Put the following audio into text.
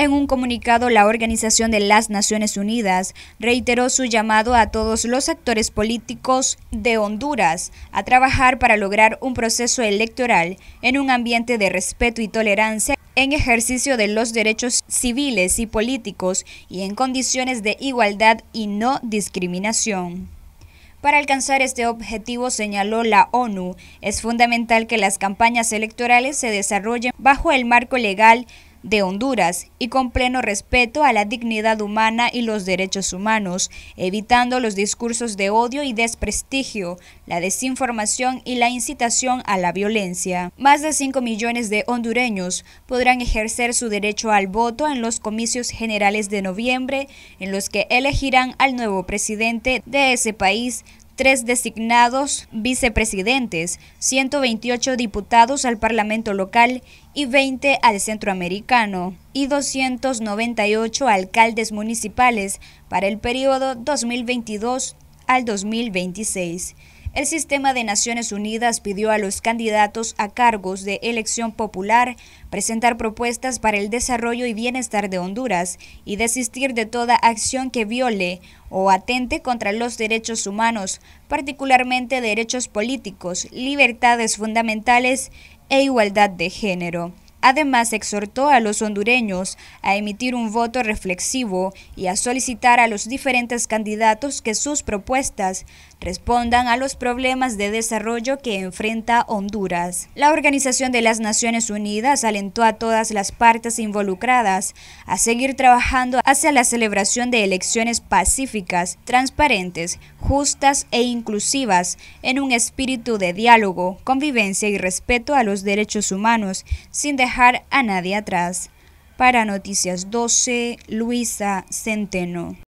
En un comunicado, la Organización de las Naciones Unidas reiteró su llamado a todos los actores políticos de Honduras a trabajar para lograr un proceso electoral en un ambiente de respeto y tolerancia en ejercicio de los derechos civiles y políticos y en condiciones de igualdad y no discriminación. Para alcanzar este objetivo, señaló la ONU, es fundamental que las campañas electorales se desarrollen bajo el marco legal de Honduras y con pleno respeto a la dignidad humana y los derechos humanos, evitando los discursos de odio y desprestigio, la desinformación y la incitación a la violencia. Más de 5 millones de hondureños podrán ejercer su derecho al voto en los comicios generales de noviembre, en los que elegirán al nuevo presidente de ese país tres designados vicepresidentes, 128 diputados al Parlamento local y 20 al Centroamericano y 298 alcaldes municipales para el periodo 2022 al 2026. El sistema de Naciones Unidas pidió a los candidatos a cargos de elección popular presentar propuestas para el desarrollo y bienestar de Honduras y desistir de toda acción que viole o atente contra los derechos humanos, particularmente derechos políticos, libertades fundamentales e igualdad de género. Además, exhortó a los hondureños a emitir un voto reflexivo y a solicitar a los diferentes candidatos que sus propuestas respondan a los problemas de desarrollo que enfrenta Honduras. La Organización de las Naciones Unidas alentó a todas las partes involucradas a seguir trabajando hacia la celebración de elecciones pacíficas, transparentes, justas e inclusivas en un espíritu de diálogo, convivencia y respeto a los derechos humanos, sin dejar dejar a nadie atrás. Para Noticias 12, Luisa Centeno.